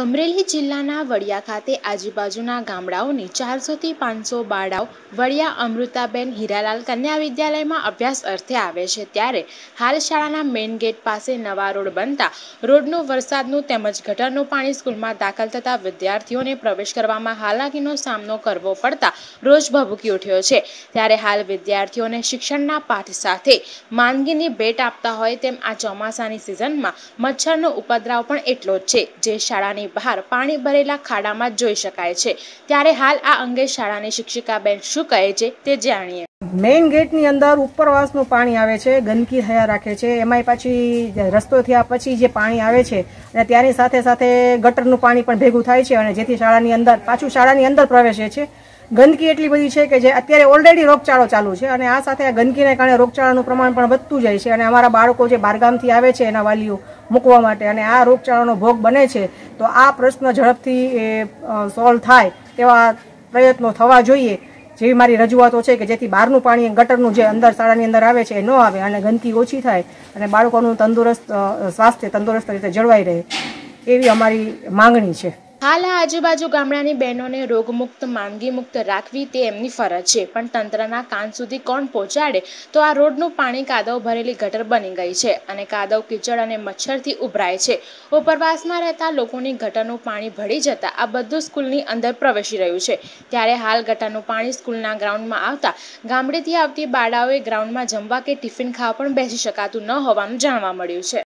અમરેલી જિલ્લાના વડિયા ખાતે આજુબાજુના ગામડાઓની ચારસોથી પાંચસો બાળાઓ વડિયા અમૃતાબેન હીરાલાલ કન્યા વિદ્યાલયમાં અભ્યાસ અર્થે આવે છે ત્યારે હાલ શાળાના મેઇન ગેટ પાસે નવા રોડ બનતા રોડનું વરસાદનું તેમજ ગટરનું પાણી સ્કૂલમાં દાખલ થતા વિદ્યાર્થીઓને પ્રવેશ કરવામાં હાલાકીનો સામનો કરવો પડતા રોજ ભભૂકી ઉઠ્યો છે ત્યારે હાલ વિદ્યાર્થીઓને શિક્ષણના પાઠ સાથે માંદગીની ભેટ આપતા હોય તેમ આ ચોમાસાની સિઝનમાં મચ્છરનો ઉપદ્રવ પણ એટલો જ છે જે શાળાની શાળાની બહાર પાણી ભરેલા ખાડામાં જોઈ શકાય છે ત્યારે હાલ આ અંગે શાળાની શિક્ષિકાબેન શું કહે છે તે જાણીએ મેઇન ગેટની અંદર ઉપરવાસનું પાણી આવે છે ગંદકી થયા રાખે છે એમાંય પાછી રસ્તો થયા પછી જે પાણી આવે છે અને ત્યાંની સાથે સાથે ગટરનું પાણી પણ ભેગું થાય છે અને જેથી શાળાની અંદર પાછું શાળાની અંદર પ્રવેશે છે ગંદકી એટલી બધી છે કે જે અત્યારે ઓલરેડી રોગચાળો ચાલુ છે અને આ સાથે આ ગંદકીને કારણે રોગચાળાનું પ્રમાણ પણ વધતું જાય છે અને અમારા બાળકો જે બહારગામથી આવે છે એના વાલીઓ મૂકવા માટે અને આ રોગચાળાનો ભોગ બને છે તો આ પ્રશ્ન ઝડપથી એ સોલ્વ થાય તેવા પ્રયત્નો થવા જોઈએ જેવી મારી રજૂઆતો છે કે જેથી બહારનું પાણી ગટરનું જે અંદર શાળાની અંદર આવે છે એ ન આવે અને ગંદકી ઓછી થાય અને બાળકોનું તંદુરસ્ત સ્વાસ્થ્ય તંદુરસ્ત રીતે જળવાઈ રહે એવી અમારી માંગણી છે હાલ આ આજુબાજુ ગામડાની બહેનોને રોગમુક્ત માંદગી મુક્ત રાખવી તે એમની ફરજ છે પણ તંત્રના કાન સુધી કોણ પહોંચાડે તો આ રોડનું પાણી કાદવ ભરેલી ગટર બની ગઈ છે અને કાદવ કીચડ અને મચ્છરથી ઉભરાય છે ઉપરવાસમાં રહેતા લોકોની ગટરનું પાણી ભળી જતાં આ બધું સ્કૂલની અંદર પ્રવેશી રહ્યું છે ત્યારે હાલ ગટરનું પાણી સ્કૂલના ગ્રાઉન્ડમાં આવતા ગામડેથી આવતી બાળાઓએ ગ્રાઉન્ડમાં જમવા કે ટિફિન ખાવા પણ બેસી શકાતું ન હોવાનું જાણવા મળ્યું છે